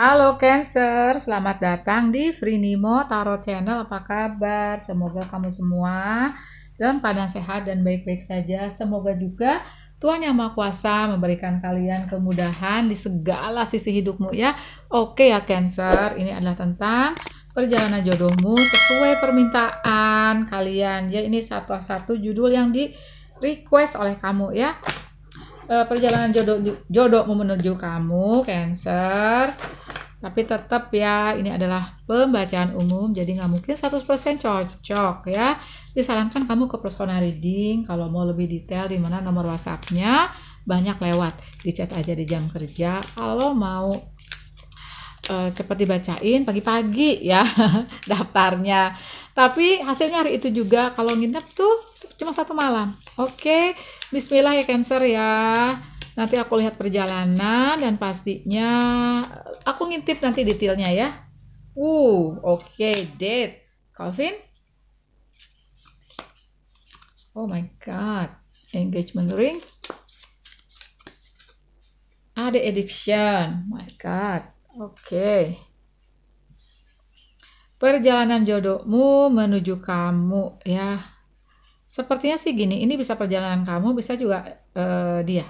Halo Cancer, selamat datang di Frinimo Tarot Channel. Apa kabar? Semoga kamu semua dalam keadaan sehat dan baik-baik saja. Semoga juga Tuhan Yang Maha Kuasa memberikan kalian kemudahan di segala sisi hidupmu ya. Oke ya Cancer, ini adalah tentang perjalanan jodohmu sesuai permintaan kalian. Ya ini satu-satu judul yang di request oleh kamu ya. Eh, perjalanan jodoh jodohmu menuju kamu Cancer tapi tetap ya ini adalah pembacaan umum jadi nggak mungkin 100% cocok ya disarankan kamu ke personal reading kalau mau lebih detail di mana nomor WhatsAppnya banyak lewat di chat aja di jam kerja kalau mau eh, cepet cepat dibacain pagi-pagi ya daftarnya tapi hasilnya hari itu juga kalau nginep tuh cuma satu malam oke okay. Bismillah ya Cancer ya Nanti aku lihat perjalanan dan pastinya eh, aku ngintip nanti detailnya ya. Uh, oke, okay, date. Calvin? Oh my god. Engagement ring. Ada addiction. my god. Oke. Okay. Perjalanan jodohmu menuju kamu ya. Sepertinya sih gini, ini bisa perjalanan kamu, bisa juga uh, dia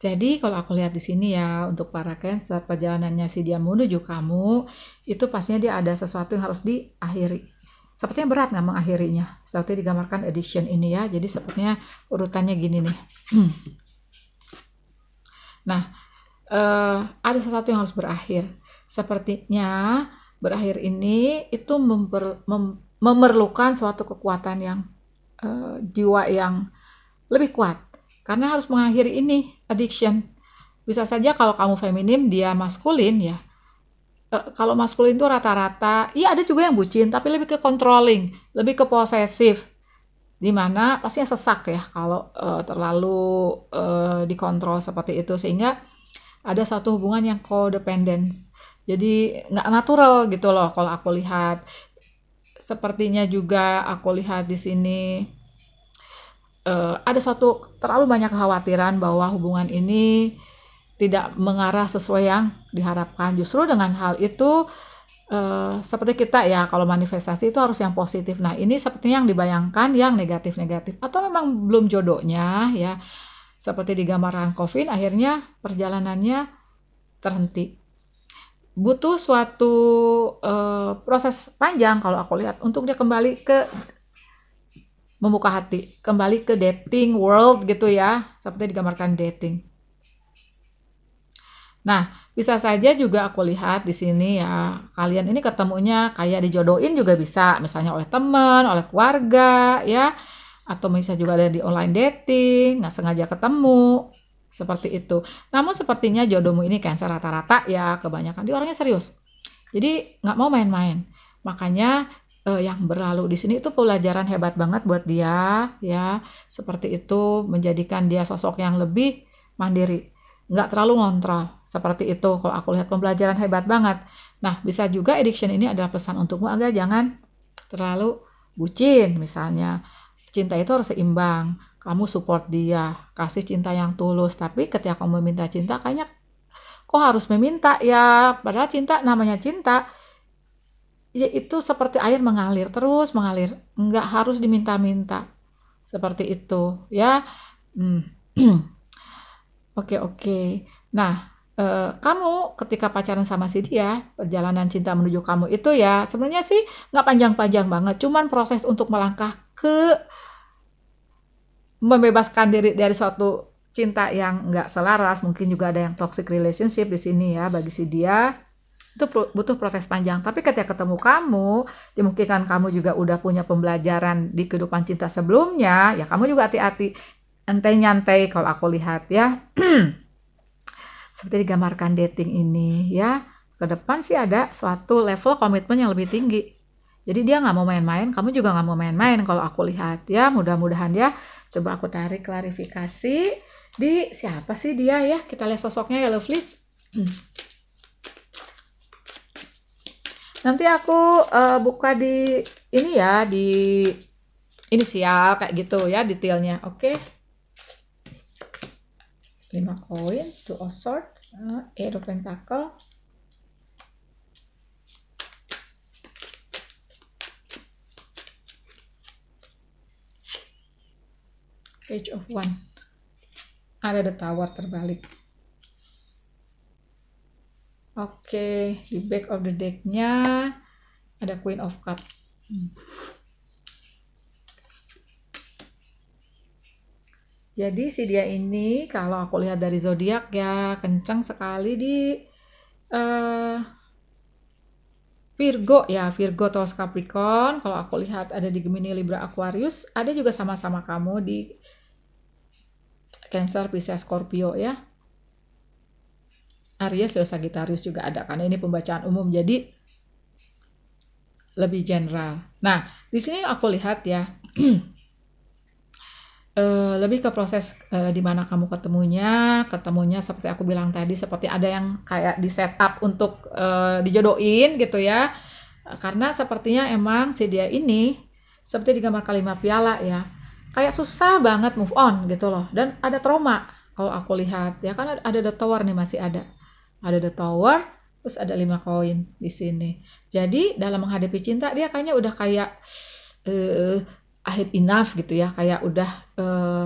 jadi kalau aku lihat di sini ya untuk para Cancer perjalanannya si dia menuju kamu itu pastinya dia ada sesuatu yang harus diakhiri. Sepertinya berat nggak mengakhirinya. Seperti digambarkan edition ini ya. Jadi sepertinya urutannya gini nih. nah, eh, ada sesuatu yang harus berakhir. Sepertinya berakhir ini itu memper, mem, memerlukan suatu kekuatan yang eh, jiwa yang lebih kuat karena harus mengakhiri ini addiction. Bisa saja kalau kamu feminim dia maskulin ya. E, kalau maskulin itu rata-rata, iya ada juga yang bucin tapi lebih ke controlling, lebih ke posesif. Dimana pastinya sesak ya kalau e, terlalu e, dikontrol seperti itu sehingga ada satu hubungan yang codependence. Jadi nggak natural gitu loh kalau aku lihat. Sepertinya juga aku lihat di sini uh, ada satu terlalu banyak kekhawatiran bahwa hubungan ini tidak mengarah sesuai yang diharapkan. Justru dengan hal itu uh, seperti kita ya kalau manifestasi itu harus yang positif. Nah, ini sepertinya yang dibayangkan yang negatif-negatif atau memang belum jodohnya ya. Seperti di gambaran Covid, akhirnya perjalanannya terhenti. Butuh suatu uh, proses panjang kalau aku lihat untuk dia kembali ke membuka hati kembali ke dating world gitu ya seperti digambarkan dating Nah, bisa saja juga aku lihat di sini ya, kalian ini ketemunya kayak dijodohin juga bisa, misalnya oleh teman, oleh keluarga, ya, atau bisa juga ada di online dating, nggak sengaja ketemu, seperti itu. Namun sepertinya jodohmu ini cancer rata-rata ya, kebanyakan dia orangnya serius. Jadi nggak mau main-main. Makanya uh, yang berlalu di sini itu pelajaran hebat banget buat dia ya seperti itu menjadikan dia sosok yang lebih mandiri nggak terlalu ngontrol seperti itu kalau aku lihat pembelajaran hebat banget nah bisa juga addiction ini adalah pesan untukmu agar jangan terlalu bucin misalnya cinta itu harus seimbang kamu support dia kasih cinta yang tulus tapi ketika kamu meminta cinta kayaknya kok harus meminta ya padahal cinta namanya cinta ya itu seperti air mengalir terus mengalir nggak harus diminta-minta seperti itu ya hmm. oke oke nah eh, kamu ketika pacaran sama si dia perjalanan cinta menuju kamu itu ya sebenarnya sih nggak panjang-panjang banget cuman proses untuk melangkah ke membebaskan diri dari suatu cinta yang nggak selaras mungkin juga ada yang toxic relationship di sini ya bagi si dia itu butuh proses panjang tapi ketika ketemu kamu dimungkinkan kamu juga udah punya pembelajaran di kehidupan cinta sebelumnya ya kamu juga hati-hati entai nyantai kalau aku lihat ya seperti digambarkan dating ini ya ke depan sih ada suatu level komitmen yang lebih tinggi jadi dia nggak mau main-main, kamu juga nggak mau main-main kalau aku lihat ya. Mudah-mudahan ya. Coba aku tarik klarifikasi di siapa sih dia ya. Kita lihat sosoknya ya, Lovelies. nanti aku uh, buka di ini ya di inisial kayak gitu ya detailnya oke okay? 5 koin two of swords uh, eight of pentacle page of one ada the tower terbalik Oke, okay, di back of the deck-nya ada Queen of Cup. Hmm. Jadi si dia ini kalau aku lihat dari zodiak ya kencang sekali di uh, Virgo ya Virgo Taurus Capricorn kalau aku lihat ada di Gemini Libra Aquarius ada juga sama-sama kamu di Cancer Pisces Scorpio ya Aries ya Sagittarius juga ada karena ini pembacaan umum jadi lebih general. Nah, di sini aku lihat ya eh, lebih ke proses eh, di mana kamu ketemunya, ketemunya seperti aku bilang tadi seperti ada yang kayak di setup untuk dijodoin eh, dijodohin gitu ya. Karena sepertinya emang si dia ini seperti di gambar kalimat piala ya. Kayak susah banget move on gitu loh dan ada trauma kalau aku lihat ya kan ada, the tower nih masih ada ada the tower, terus ada lima koin di sini. Jadi dalam menghadapi cinta dia kayaknya udah kayak eh uh, ahit enough gitu ya, kayak udah uh,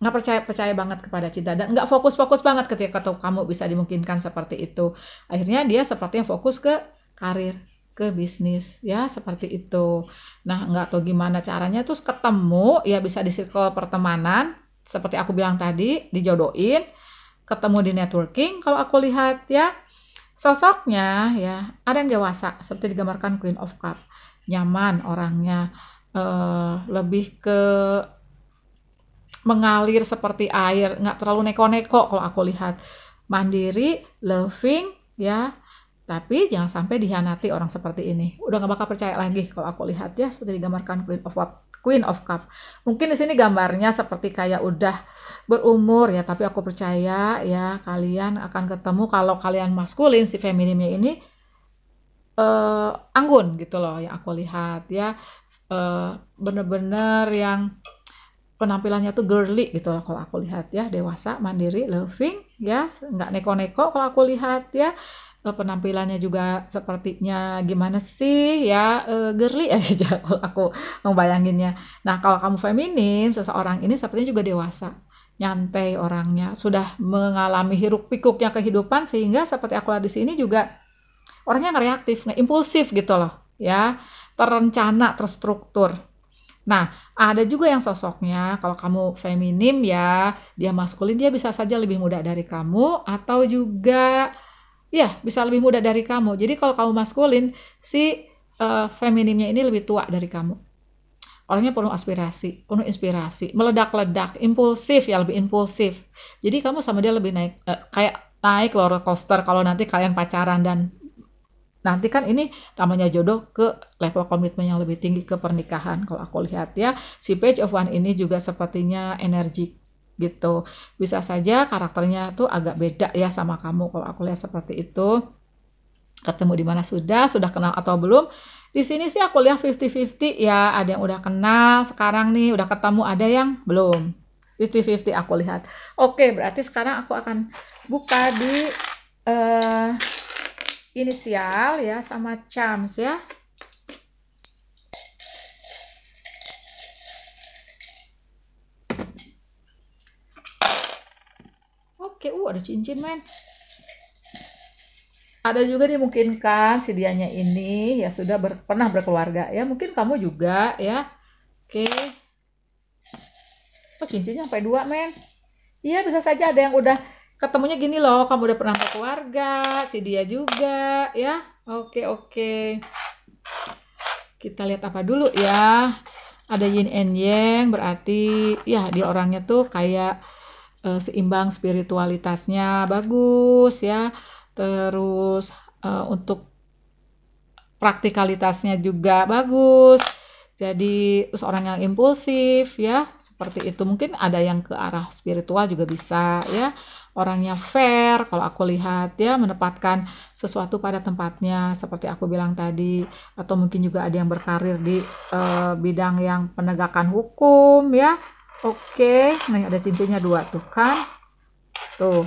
nggak percaya percaya banget kepada cinta dan nggak fokus fokus banget ketika kamu bisa dimungkinkan seperti itu akhirnya dia seperti yang fokus ke karir ke bisnis ya seperti itu nah nggak tahu gimana caranya terus ketemu ya bisa di circle pertemanan seperti aku bilang tadi dijodohin ketemu di networking kalau aku lihat ya sosoknya ya ada yang dewasa seperti digambarkan Queen of Cup nyaman orangnya uh, lebih ke mengalir seperti air nggak terlalu neko-neko kalau aku lihat mandiri loving ya tapi jangan sampai dihianati orang seperti ini udah nggak bakal percaya lagi kalau aku lihat ya seperti digambarkan Queen of Cup Queen of Cup. Mungkin di sini gambarnya seperti kayak udah berumur ya, tapi aku percaya ya kalian akan ketemu kalau kalian maskulin si feminimnya ini uh, anggun gitu loh yang aku lihat ya eh, bener-bener uh, yang penampilannya tuh girly gitu loh kalau aku lihat ya dewasa mandiri loving ya nggak neko-neko kalau aku lihat ya Eh, penampilannya juga sepertinya gimana sih ya uh, eh, girly aja aku membayanginnya. Nah kalau kamu feminim seseorang ini sepertinya juga dewasa nyantai orangnya sudah mengalami hiruk pikuknya kehidupan sehingga seperti aku di sini juga orangnya nggak reaktif nggak impulsif gitu loh ya terencana terstruktur Nah, ada juga yang sosoknya kalau kamu feminim ya, dia maskulin dia bisa saja lebih muda dari kamu atau juga ya bisa lebih muda dari kamu jadi kalau kamu maskulin si uh, feminimnya ini lebih tua dari kamu orangnya penuh aspirasi penuh inspirasi meledak-ledak impulsif ya lebih impulsif jadi kamu sama dia lebih naik uh, kayak naik roller coaster kalau nanti kalian pacaran dan nanti kan ini namanya jodoh ke level komitmen yang lebih tinggi ke pernikahan kalau aku lihat ya si page of one ini juga sepertinya energik gitu. Bisa saja karakternya tuh agak beda ya sama kamu kalau aku lihat seperti itu. Ketemu di mana sudah, sudah kenal atau belum? Di sini sih aku lihat 50-50 ya, ada yang udah kenal sekarang nih, udah ketemu, ada yang belum. 50-50 aku lihat. Oke, berarti sekarang aku akan buka di uh, inisial ya sama charms ya. pakai uh ada cincin men ada juga dimungkinkan si dianya ini ya sudah ber, pernah berkeluarga ya mungkin kamu juga ya oke oh cincinnya sampai dua men iya bisa saja ada yang udah ketemunya gini loh kamu udah pernah berkeluarga si dia juga ya oke oke kita lihat apa dulu ya ada yin and yang berarti ya dia orangnya tuh kayak uh, seimbang spiritualitasnya bagus ya terus uh, untuk praktikalitasnya juga bagus jadi seorang yang impulsif ya seperti itu mungkin ada yang ke arah spiritual juga bisa ya orangnya fair kalau aku lihat ya menempatkan sesuatu pada tempatnya seperti aku bilang tadi atau mungkin juga ada yang berkarir di uh, bidang yang penegakan hukum ya Oke, nih ada cincinnya dua tuh kan. Tuh.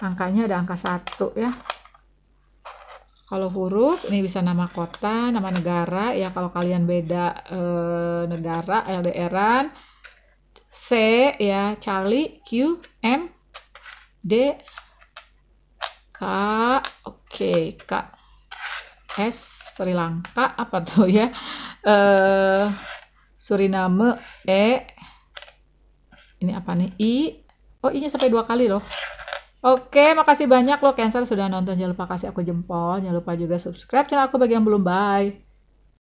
Angkanya ada angka satu ya. Kalau huruf ini bisa nama kota, nama negara ya kalau kalian beda eh, negara LDRan eh, C ya Charlie Q M D K oke K S Sri Lanka apa tuh ya eh Suriname E ini apa nih i oh ini sampai dua kali loh Oke, makasih banyak loh Cancer sudah nonton. Jangan lupa kasih aku jempol. Jangan lupa juga subscribe channel aku bagi yang belum. Bye.